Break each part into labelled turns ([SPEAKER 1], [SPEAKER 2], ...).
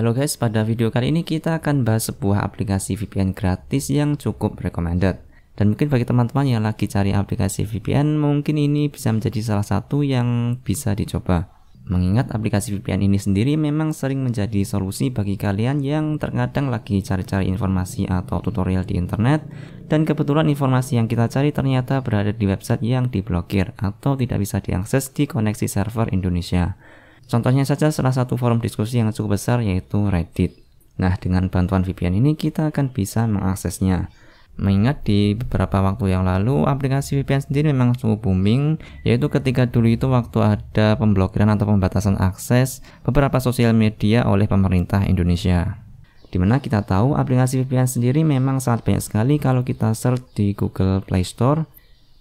[SPEAKER 1] Halo guys, pada video kali ini kita akan bahas sebuah aplikasi VPN gratis yang cukup recommended. Dan mungkin bagi teman-teman yang lagi cari aplikasi VPN, mungkin ini bisa menjadi salah satu yang bisa dicoba. Mengingat aplikasi VPN ini sendiri memang sering menjadi solusi bagi kalian yang terkadang lagi cari-cari informasi atau tutorial di internet dan kebetulan informasi yang kita cari ternyata berada di website yang diblokir atau tidak bisa diakses di koneksi server Indonesia. Contohnya saja salah satu forum diskusi yang cukup besar yaitu Reddit. Nah, dengan bantuan VPN ini kita akan bisa mengaksesnya. Mengingat di beberapa waktu yang lalu aplikasi VPN sendiri memang cukup booming, yaitu ketika dulu itu waktu ada pemblokiran atau pembatasan akses beberapa sosial media oleh pemerintah Indonesia. Dimana kita tahu aplikasi VPN sendiri memang sangat banyak sekali kalau kita search di Google Play Store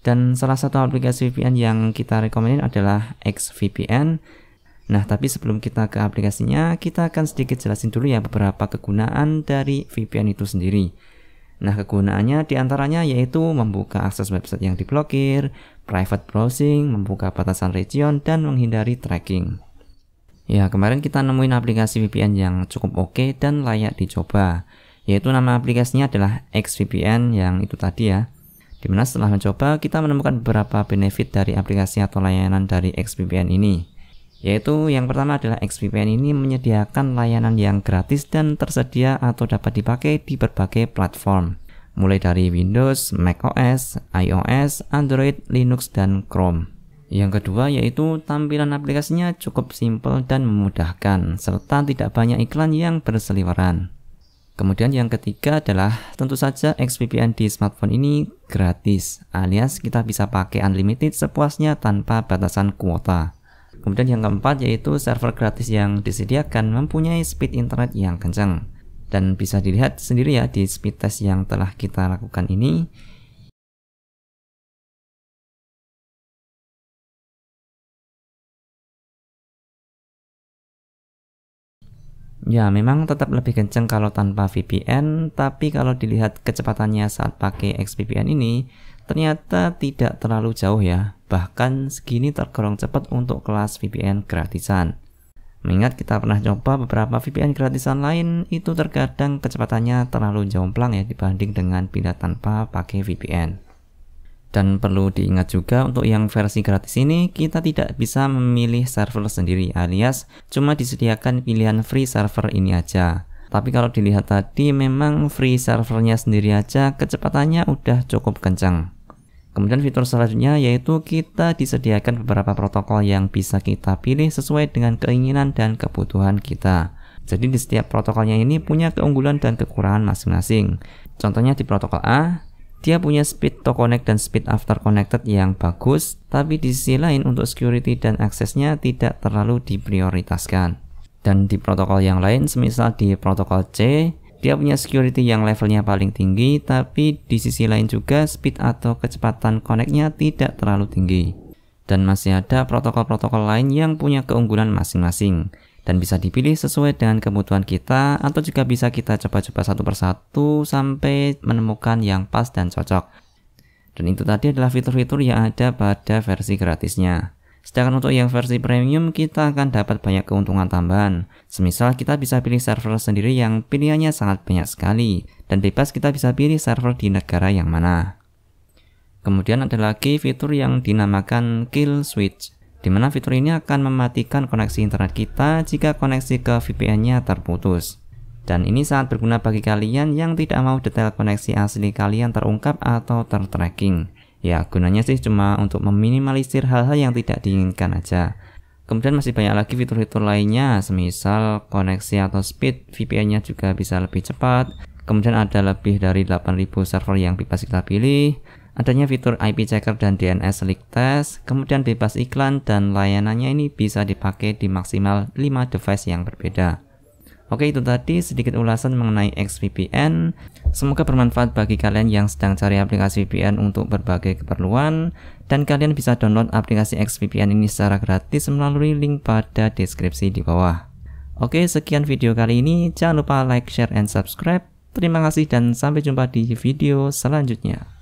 [SPEAKER 1] dan salah satu aplikasi VPN yang kita rekomendasikan adalah XVPN Nah, tapi sebelum kita ke aplikasinya, kita akan sedikit jelasin dulu ya beberapa kegunaan dari VPN itu sendiri. Nah, kegunaannya diantaranya yaitu membuka akses website yang diblokir, private browsing, membuka batasan region, dan menghindari tracking. Ya, kemarin kita nemuin aplikasi VPN yang cukup oke okay dan layak dicoba, yaitu nama aplikasinya adalah XVPN yang itu tadi ya. Dimana setelah mencoba, kita menemukan beberapa benefit dari aplikasi atau layanan dari XVPN ini yaitu yang pertama adalah XVPN ini menyediakan layanan yang gratis dan tersedia atau dapat dipakai di berbagai platform mulai dari Windows, macOS, iOS, Android, Linux, dan Chrome. Yang kedua yaitu tampilan aplikasinya cukup simpel dan memudahkan, serta tidak banyak iklan yang berseliweran. Kemudian yang ketiga adalah tentu saja XVPN di smartphone ini gratis, alias kita bisa pakai unlimited sepuasnya tanpa batasan kuota. Kemudian yang keempat yaitu server gratis yang disediakan mempunyai speed internet yang kencang. Dan bisa dilihat sendiri ya di speed test yang telah kita lakukan ini, Ya, memang tetap lebih kencang kalau tanpa VPN, tapi kalau dilihat kecepatannya saat pakai XVPN ini, ternyata tidak terlalu jauh ya bahkan segini tergolong cepat untuk kelas VPN gratisan. Mengingat kita pernah coba beberapa VPN gratisan lain, itu terkadang kecepatannya terlalu jomplang ya dibanding dengan pindah tanpa pakai VPN. Dan perlu diingat juga untuk yang versi gratis ini, kita tidak bisa memilih server sendiri alias cuma disediakan pilihan free server ini aja. Tapi kalau dilihat tadi memang free servernya sendiri aja kecepatannya udah cukup kencang. Kemudian fitur selanjutnya yaitu kita disediakan beberapa protokol yang bisa kita pilih sesuai dengan keinginan dan kebutuhan kita. Jadi di setiap protokolnya ini punya keunggulan dan kekurangan masing-masing. Contohnya di protokol A, dia punya speed to connect dan speed after connected yang bagus, tapi di sisi lain untuk security dan aksesnya tidak terlalu diprioritaskan. Dan di protokol yang lain, semisal di protokol C, dia punya security yang levelnya paling tinggi, tapi di sisi lain juga speed atau kecepatan connectnya tidak terlalu tinggi. Dan masih ada protokol-protokol lain yang punya keunggulan masing-masing, dan bisa dipilih sesuai dengan kebutuhan kita, atau juga bisa kita coba-coba satu persatu sampai menemukan yang pas dan cocok. Dan itu tadi adalah fitur-fitur yang ada pada versi gratisnya. Sedangkan untuk yang versi premium kita akan dapat banyak keuntungan tambahan. Semisal kita bisa pilih server sendiri yang pilihannya sangat banyak sekali dan bebas kita bisa pilih server di negara yang mana. Kemudian ada lagi fitur yang dinamakan kill switch di mana fitur ini akan mematikan koneksi internet kita jika koneksi ke VPN-nya terputus. Dan ini sangat berguna bagi kalian yang tidak mau detail koneksi asli kalian terungkap atau tertracking. Ya, gunanya sih cuma untuk meminimalisir hal-hal yang tidak diinginkan aja. Kemudian masih banyak lagi fitur-fitur lainnya, semisal koneksi atau speed VPN-nya juga bisa lebih cepat. Kemudian ada lebih dari 8000 server yang bebas kita pilih, adanya fitur IP checker dan DNS leak test, kemudian bebas iklan dan layanannya ini bisa dipakai di maksimal 5 device yang berbeda. Oke itu tadi sedikit ulasan mengenai XVPN. Semoga bermanfaat bagi kalian yang sedang cari aplikasi VPN untuk berbagai keperluan dan kalian bisa download aplikasi XVPN ini secara gratis melalui link pada deskripsi di bawah. Oke sekian video kali ini, jangan lupa like, share, and subscribe. Terima kasih dan sampai jumpa di video selanjutnya.